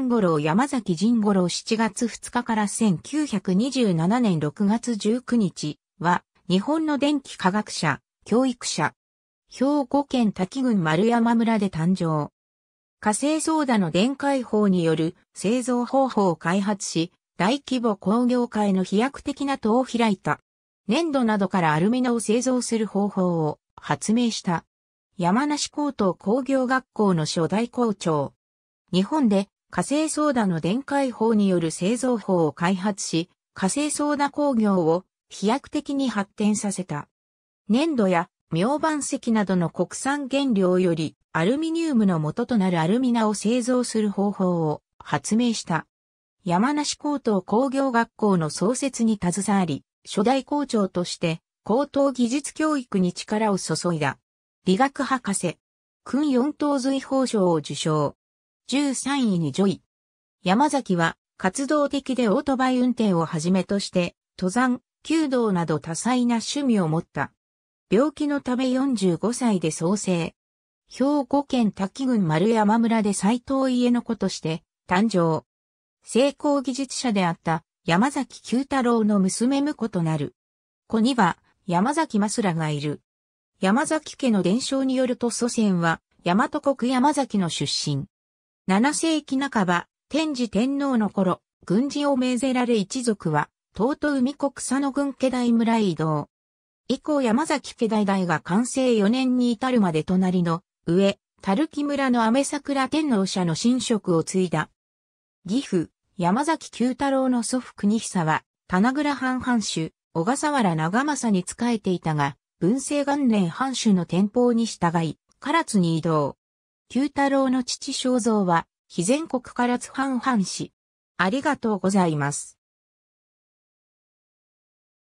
五郎山崎仁五郎7月2日から1927年6月19日は日本の電気科学者、教育者。兵庫県滝郡丸山村で誕生。火星ソーダの電解法による製造方法を開発し、大規模工業界の飛躍的な塔を開いた。粘土などからアルミナを製造する方法を発明した。山梨高等工業学校の初代校長。日本で火星ソーダの電解法による製造法を開発し、火星ソーダ工業を飛躍的に発展させた。粘土や明板石などの国産原料よりアルミニウムの元となるアルミナを製造する方法を発明した。山梨高等工業学校の創設に携わり、初代校長として高等技術教育に力を注いだ。理学博士、訓4等随法賞を受賞。13位にジョイ。山崎は活動的でオートバイ運転をはじめとして、登山、弓道など多彩な趣味を持った。病気のため45歳で創生。兵庫県滝郡丸山村で斎藤家の子として誕生。成功技術者であった山崎九太郎の娘婿となる。子には山崎ますらがいる。山崎家の伝承によると祖先は大和国山崎の出身。7世紀半ば、天智天皇の頃、軍事を命ぜられ一族は、東都海国佐野郡家大村へ移動。以降山崎家大大が完成4年に至るまで隣の、上、樽木村の雨桜天皇社の神職を継いだ。岐阜、山崎九太郎の祖父国久は、棚倉藩藩主、小笠原長政に仕えていたが、文政元年藩主の天保に従い、唐津に移動。九太郎の父肖蔵は、非全国から津藩藩士。ありがとうございます。